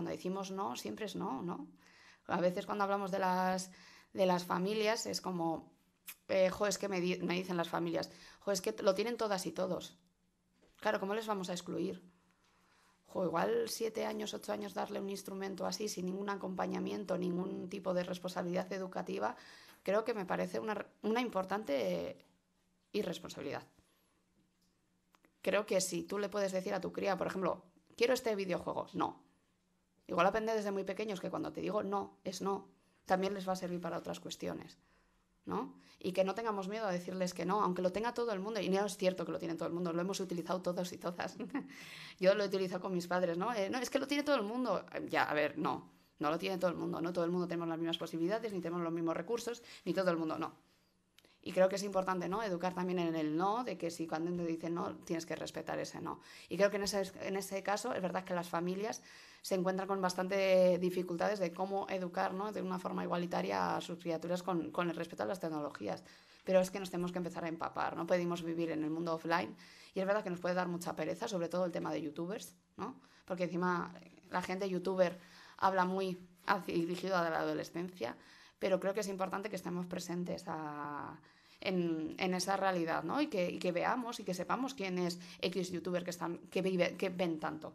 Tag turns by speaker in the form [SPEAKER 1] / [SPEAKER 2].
[SPEAKER 1] cuando decimos no, siempre es no, ¿no? A veces cuando hablamos de las, de las familias es como, eh, jo, es que me, dicen las familias, jo, es que lo tienen todas y todos. Claro, ¿cómo les vamos a excluir? Jo, igual siete años, ocho años darle un instrumento así, sin ningún acompañamiento, ningún tipo de responsabilidad educativa, creo que me parece una, una importante irresponsabilidad. Creo que si tú le puedes decir a tu cría, por ejemplo, quiero este videojuego, no, Igual aprender desde muy pequeños que cuando te digo no, es no, también les va a servir para otras cuestiones. ¿no? Y que no tengamos miedo a decirles que no, aunque lo tenga todo el mundo, y no es cierto que lo tiene todo el mundo, lo hemos utilizado todos y todas. Yo lo he utilizado con mis padres, ¿no? Eh, no, es que lo tiene todo el mundo. Eh, ya, a ver, no, no lo tiene todo el mundo, no todo el mundo tenemos las mismas posibilidades, ni tenemos los mismos recursos, ni todo el mundo, no. Y creo que es importante, ¿no? Educar también en el no, de que si cuando te dicen no, tienes que respetar ese no. Y creo que en ese, en ese caso es verdad que las familias se encuentran con bastante dificultades de cómo educar, ¿no? De una forma igualitaria a sus criaturas con, con el respeto a las tecnologías. Pero es que nos tenemos que empezar a empapar, no podemos vivir en el mundo offline. Y es verdad que nos puede dar mucha pereza, sobre todo el tema de youtubers, ¿no? Porque encima eh, la gente youtuber habla muy dirigido a la adolescencia, pero creo que es importante que estemos presentes a, en, esa realidad, ¿no? Y que, y que, veamos y que sepamos quién es X youtuber que, están, que, que ven tanto.